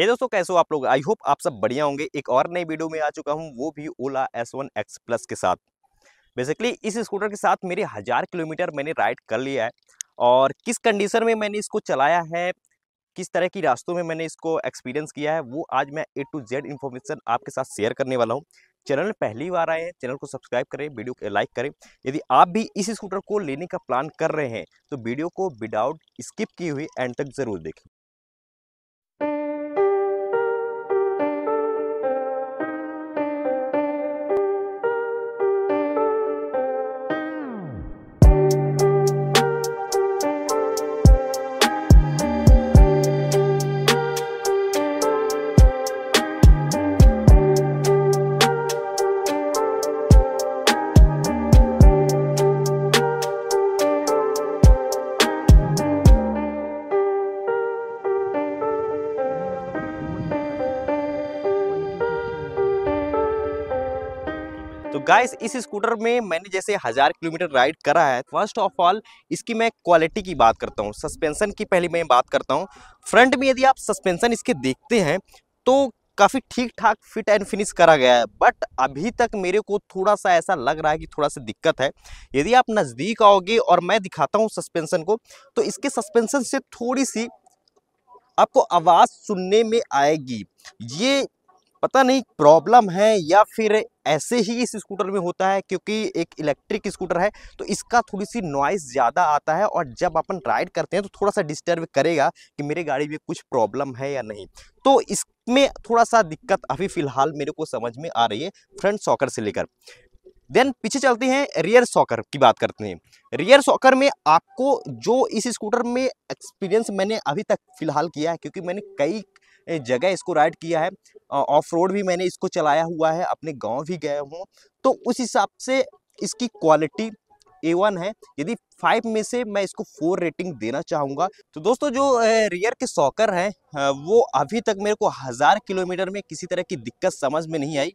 हे दोस्तों कैसे हो आप लोग आई होप आप सब बढ़िया होंगे एक और नई वीडियो में आ चुका हूँ वो भी Ola S one X plus के साथ बेसिकली इस स्कूटर के साथ मेरे हज़ार किलोमीटर मैंने राइड कर लिया है और किस कंडीशन में मैंने इसको चलाया है किस तरह की रास्तों में मैंने इसको एक्सपीरियंस किया है वो आज मैं ए टू जेड इन्फॉर्मेशन आपके साथ शेयर करने वाला हूँ चैनल में पहली बार आए हैं चैनल को सब्सक्राइब करें वीडियो को लाइक करें यदि आप भी इस स्कूटर को लेने का प्लान कर रहे हैं तो वीडियो को विदाउट स्किप किए हुए एंड तक ज़रूर देखें गाइस इस स्कूटर में मैंने जैसे हज़ार किलोमीटर राइड करा है फर्स्ट ऑफ ऑल इसकी मैं क्वालिटी की बात करता हूँ सस्पेंसन की पहले मैं बात करता हूँ फ्रंट में यदि आप सस्पेंसन इसके देखते हैं तो काफ़ी ठीक ठाक फिट एंड फिनिश करा गया है बट अभी तक मेरे को थोड़ा सा ऐसा लग रहा है कि थोड़ा सा दिक्कत है यदि आप नज़दीक आओगे और मैं दिखाता हूँ सस्पेंसन को तो इसके सस्पेंसन से थोड़ी सी आपको आवाज़ सुनने में आएगी ये पता नहीं प्रॉब्लम है या फिर ऐसे ही इस स्कूटर में होता है क्योंकि एक इलेक्ट्रिक स्कूटर है तो इसका थोड़ी सी नॉइस ज़्यादा आता है और जब अपन राइड करते हैं तो थोड़ा सा डिस्टर्ब करेगा कि मेरे गाड़ी में कुछ प्रॉब्लम है या नहीं तो इसमें थोड़ा सा दिक्कत अभी फ़िलहाल मेरे को समझ में आ रही है फ्रंट सॉकर से लेकर देन पीछे चलते हैं रियर सॉकर की बात करते हैं रियर सॉकर में आपको जो इस स्कूटर में एक्सपीरियंस मैंने अभी तक फ़िलहाल किया है क्योंकि मैंने कई जगह इसको राइड किया है ऑफ रोड भी मैंने इसको चलाया हुआ है अपने गाँव भी गया हूँ तो उस हिसाब से इसकी क्वालिटी ए वन है यदि फाइव में से मैं इसको फोर रेटिंग देना चाहूँगा तो दोस्तों जो रियर के सॉकर हैं वो अभी तक मेरे को हज़ार किलोमीटर में किसी तरह की दिक्कत समझ में नहीं आई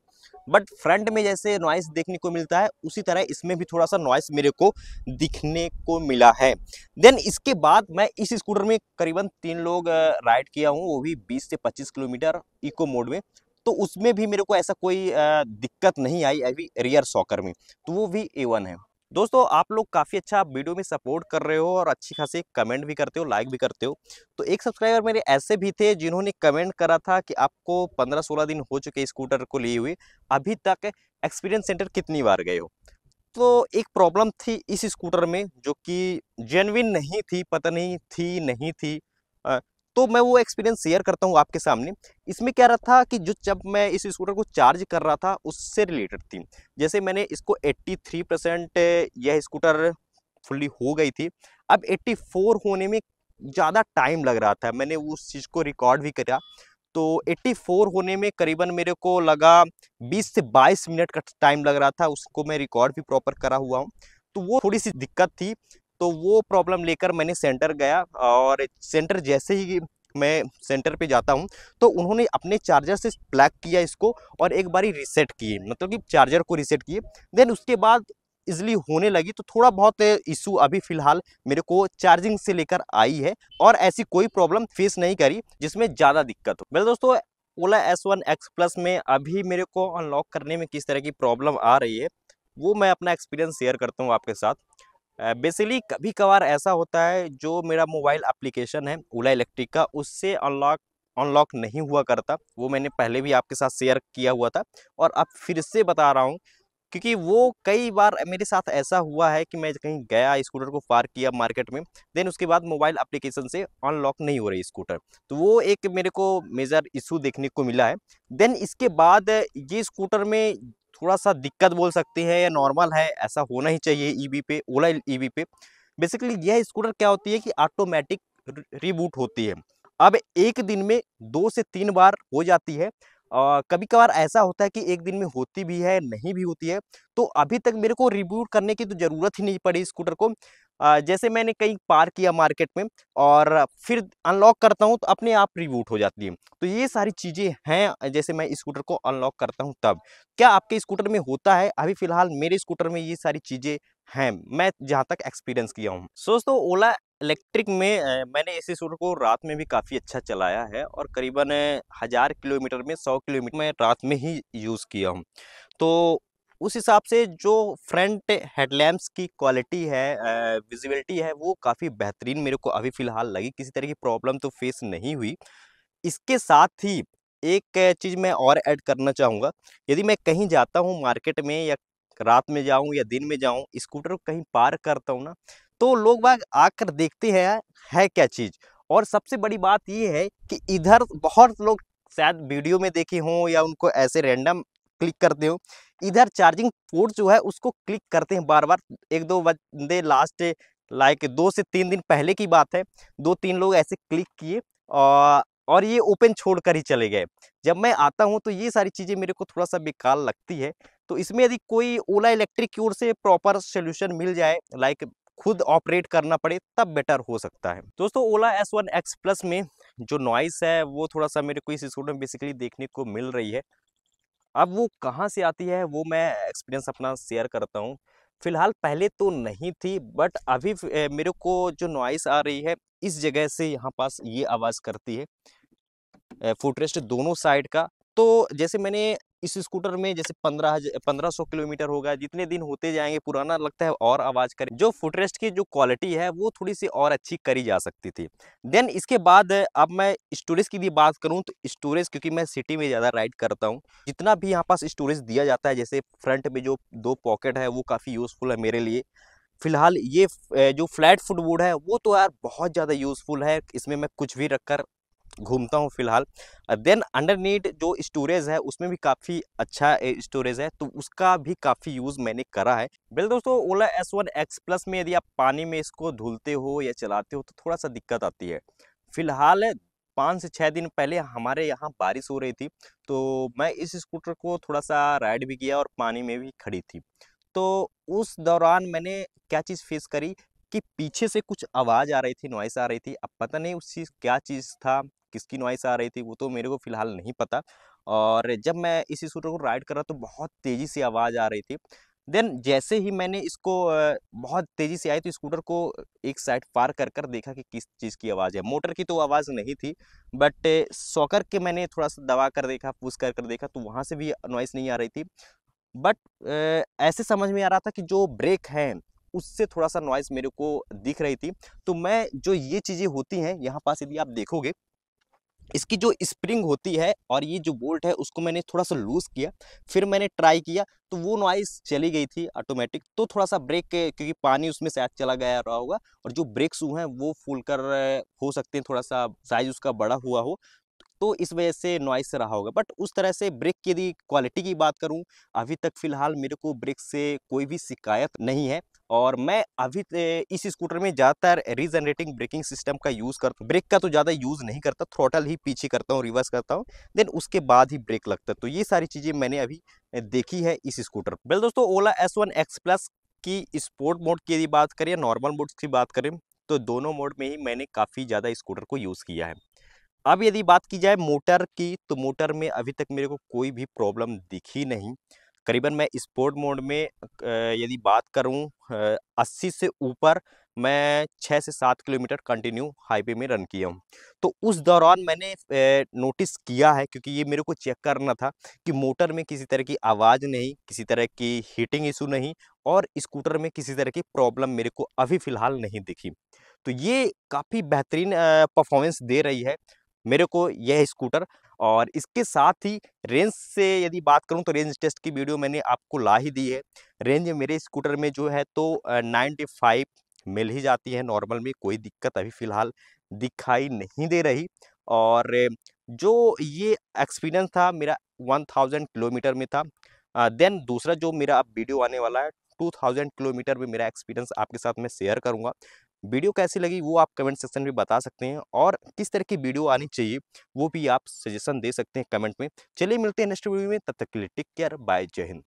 बट फ्रंट में जैसे नॉइस देखने को मिलता है उसी तरह इसमें भी थोड़ा सा नॉइस मेरे को दिखने को मिला है देन इसके बाद मैं इस स्कूटर में करीबन तीन लोग राइड किया हूँ वो भी बीस से पच्चीस किलोमीटर इको मोड में तो उसमें भी मेरे को ऐसा कोई दिक्कत नहीं आई अभी रियर सॉकर में तो वो भी ए वन है दोस्तों आप लोग काफ़ी अच्छा आप वीडियो में सपोर्ट कर रहे हो और अच्छी खासी कमेंट भी करते हो लाइक भी करते हो तो एक सब्सक्राइबर मेरे ऐसे भी थे जिन्होंने कमेंट करा था कि आपको 15-16 दिन हो चुके स्कूटर को लिए हुए अभी तक एक्सपीरियंस सेंटर कितनी बार गए हो तो एक प्रॉब्लम थी इस स्कूटर में जो कि जेनविन नहीं थी पता नहीं थी नहीं थी तो मैं वो एक्सपीरियंस शेयर करता हूँ आपके सामने इसमें क्या रहा था कि जो जब मैं इस स्कूटर को चार्ज कर रहा था उससे रिलेटेड थी जैसे मैंने इसको 83 परसेंट यह स्कूटर फुल्ली हो गई थी अब 84 होने में ज़्यादा टाइम लग रहा था मैंने उस चीज़ को रिकॉर्ड भी करा तो 84 होने में करीबन मेरे को लगा 20 से 22 मिनट का टाइम लग रहा था उसको मैं रिकॉर्ड भी प्रॉपर करा हुआ हूँ तो वो थोड़ी सी दिक्कत थी तो वो प्रॉब्लम लेकर मैंने सेंटर गया और सेंटर जैसे ही मैं सेंटर पे जाता हूँ तो उन्होंने अपने चार्जर से प्लग किया इसको और एक बारी रिसेट किए मतलब कि चार्जर को रिसेट किए देन उसके बाद इजली होने लगी तो थोड़ा बहुत इशू अभी फ़िलहाल मेरे को चार्जिंग से लेकर आई है और ऐसी कोई प्रॉब्लम फेस नहीं करी जिसमें ज़्यादा दिक्कत हो मेरे दोस्तों Ola S one X plus में अभी मेरे को अनलॉक करने में किस तरह की प्रॉब्लम आ रही है वो मैं अपना एक्सपीरियंस शेयर करता हूँ आपके साथ बेसिकली कभी कभार ऐसा होता है जो मेरा मोबाइल एप्लीकेशन है ओला इलेक्ट्रिक का उससे अनलॉक अनलॉक नहीं हुआ करता वो मैंने पहले भी आपके साथ शेयर किया हुआ था और अब फिर से बता रहा हूँ क्योंकि वो कई बार मेरे साथ ऐसा हुआ है कि मैं कहीं गया स्कूटर को पार्क किया मार्केट में देन उसके बाद मोबाइल एप्लीकेशन से अनलॉक नहीं हो रही स्कूटर तो वो एक मेरे को मेजर इशू देखने को मिला है देन इसके बाद ये स्कूटर में थोड़ा सा दिक्कत बोल सकते हैं या नॉर्मल है ऐसा होना ही चाहिए ईवी e पे ओला ईवी e पे बेसिकली यह स्कूटर क्या होती है कि ऑटोमेटिक रिबूट होती है अब एक दिन में दो से तीन बार हो जाती है आ, कभी कभार ऐसा होता है कि एक दिन में होती भी है नहीं भी होती है तो अभी तक मेरे को रिबूट करने की तो ज़रूरत ही नहीं पड़ी स्कूटर को जैसे मैंने कहीं पार किया मार्केट में और फिर अनलॉक करता हूँ तो अपने आप रिबूट हो जाती है तो ये सारी चीज़ें हैं जैसे मैं स्कूटर को अनलॉक करता हूँ तब क्या आपके स्कूटर में होता है अभी फ़िलहाल मेरे स्कूटर में ये सारी चीज़ें हैं मैं जहाँ तक एक्सपीरियंस किया हूँ दोस्तों ओला इलेक्ट्रिक में मैंने इस स्कूटर को रात में भी काफ़ी अच्छा चलाया है और करीबन हज़ार किलोमीटर में सौ किलोमीटर में रात में ही यूज़ किया हूँ तो उस हिसाब से जो फ्रंट हेडलैम्प्स की क्वालिटी है विजिबिलिटी है वो काफ़ी बेहतरीन मेरे को अभी फ़िलहाल लगी किसी तरह की प्रॉब्लम तो फेस नहीं हुई इसके साथ ही एक चीज़ मैं और ऐड करना चाहूँगा यदि मैं कहीं जाता हूँ मार्केट में या रात में जाऊँ या दिन में जाऊँ स्कूटर को कहीं पार करता हूँ ना तो लोग बाग आकर देखते हैं है क्या चीज़ और सबसे बड़ी बात ये है कि इधर बहुत लोग शायद वीडियो में देखे हों या उनको ऐसे रैंडम क्लिक करते हो इधर चार्जिंग पोर्ट जो है उसको क्लिक करते हैं बार बार एक दो बंदे लास्ट लाइक दो से तीन दिन पहले की बात है दो तीन लोग ऐसे क्लिक किए और ये ओपन छोड़ कर ही चले गए जब मैं आता हूँ तो ये सारी चीज़ें मेरे को थोड़ा सा बेकार लगती है तो इसमें यदि कोई ओला इलेक्ट्रिक की ओर से प्रॉपर सोल्यूशन मिल जाए लाइक खुद ऑपरेट करना पड़े तब बेटर हो सकता है दोस्तों Ola S one X plus में जो नॉइस है वो थोड़ा सा मेरे को इस स्कूटर में बेसिकली देखने को मिल रही है अब वो कहाँ से आती है वो मैं एक्सपीरियंस अपना शेयर करता हूँ फिलहाल पहले तो नहीं थी बट अभी मेरे को जो नॉइस आ रही है इस जगह से यहाँ पास ये आवाज़ करती है फुटरेस्ट दोनों साइड का तो जैसे मैंने इस स्कूटर में जैसे पंद्रह पंद्रह सौ किलोमीटर होगा जितने दिन होते जाएंगे पुराना लगता है और आवाज़ करे जो फुटरेस्ट की जो क्वालिटी है वो थोड़ी सी और अच्छी करी जा सकती थी देन इसके बाद अब मैं स्टोरेज की भी बात करूँ तो स्टोरेज क्योंकि मैं सिटी में ज़्यादा राइड करता हूँ जितना भी यहाँ पास स्टोरेज दिया जाता है जैसे फ्रंट में जो दो पॉकेट है वो काफ़ी यूज़फुल है मेरे लिए फिलहाल ये जो फ्लैट फुटबोर्ड है वो तो यार बहुत ज़्यादा यूज़फुल है इसमें मैं कुछ भी रखकर घूमता हूँ फिलहाल देन अंडर नीड जो स्टोरेज है उसमें भी काफ़ी अच्छा स्टोरेज है तो उसका भी काफ़ी यूज़ मैंने करा है बिल दोस्तों Ola S one X plus में यदि आप पानी में इसको धुलते हो या चलाते हो तो थोड़ा सा दिक्कत आती है फिलहाल पाँच से छः दिन पहले हमारे यहाँ बारिश हो रही थी तो मैं इस स्कूटर को थोड़ा सा राइड भी किया और पानी में भी खड़ी थी तो उस दौरान मैंने क्या चीज़ फेस करी कि पीछे से कुछ आवाज़ आ रही थी नॉइस आ रही थी अब पता नहीं उस चीज़ क्या चीज़ था किसकी नॉइस आ रही थी वो तो मेरे को फिलहाल नहीं पता और जब मैं इस स्कूटर को राइड कर रहा तो बहुत तेज़ी से आवाज़ आ रही थी देन जैसे ही मैंने इसको बहुत तेज़ी से आई तो स्कूटर को एक साइड पार कर कर देखा कि किस चीज़ की आवाज़ है मोटर की तो आवाज़ नहीं थी बट सॉकर के मैंने थोड़ा सा दबा कर देखा पुश कर कर देखा तो वहाँ से भी नॉइस नहीं आ रही थी बट ऐसे समझ में आ रहा था कि जो ब्रेक हैं उससे थोड़ा सा नॉइज़ मेरे को दिख रही थी तो मैं जो ये चीज़ें होती हैं यहाँ पास यदि आप देखोगे इसकी जो स्प्रिंग होती है और ये जो बोल्ट है उसको मैंने थोड़ा सा लूज़ किया फिर मैंने ट्राई किया तो वो नॉइस चली गई थी ऑटोमेटिक तो थोड़ा सा ब्रेक क्योंकि पानी उसमें शायद चला गया रहा होगा और जो ब्रेक शू हैं वो फूल कर हो सकते हैं थोड़ा सा साइज उसका बड़ा हुआ हो तो इस वजह से नॉइस रहा होगा बट उस तरह से ब्रेक की यदि क्वालिटी की बात करूँ अभी तक फ़िलहाल मेरे को ब्रेक से कोई भी शिकायत नहीं है और मैं अभी इस स्कूटर में ज़्यादातर रीजनरेटिंग ब्रेकिंग सिस्टम का यूज़ करता हूँ ब्रेक का तो ज़्यादा यूज़ नहीं करता थ्रोटल ही पीछे करता हूँ रिवर्स करता हूँ देन उसके बाद ही ब्रेक लगता है तो ये सारी चीज़ें मैंने अभी देखी है इस स्कूटर बिल दोस्तों Ola S one X plus की स्पोर्ट मोड की यदि बात करें या नॉर्मल मोड की बात करें तो दोनों मोड में ही मैंने काफ़ी ज़्यादा स्कूटर को यूज़ किया है अब यदि बात की जाए मोटर की तो मोटर में अभी तक मेरे को कोई भी प्रॉब्लम दिखी नहीं करीबन मैं स्पोर्ट मोड में यदि बात करूँ अस्सी से ऊपर मैं छः से सात किलोमीटर कंटिन्यू हाईवे में रन किया हूँ तो उस दौरान मैंने नोटिस किया है क्योंकि ये मेरे को चेक करना था कि मोटर में किसी तरह की आवाज़ नहीं किसी तरह की हीटिंग इशू नहीं और स्कूटर में किसी तरह की प्रॉब्लम मेरे को अभी फ़िलहाल नहीं दिखी तो ये काफ़ी बेहतरीन परफॉर्मेंस दे रही है मेरे को यह स्कूटर और इसके साथ ही रेंज से यदि बात करूं तो रेंज टेस्ट की वीडियो मैंने आपको ला ही दी है रेंज मेरे स्कूटर में जो है तो नाइन्टी फाइव मिल ही जाती है नॉर्मल में कोई दिक्कत अभी फ़िलहाल दिखाई नहीं दे रही और जो ये एक्सपीरियंस था मेरा 1000 किलोमीटर में था देन दूसरा जो मेरा अब वीडियो आने वाला है 2000 किलोमीटर में मेरा एक्सपीरियंस आपके साथ मैं शेयर करूंगा वीडियो कैसी लगी वो आप कमेंट सेक्शन में बता सकते हैं और किस तरह की वीडियो आनी चाहिए वो भी आप सजेशन दे सकते हैं कमेंट में चलिए मिलते हैं नेक्स्ट वीडियो में तब तक के लिए टेक केयर बाय जय हिंद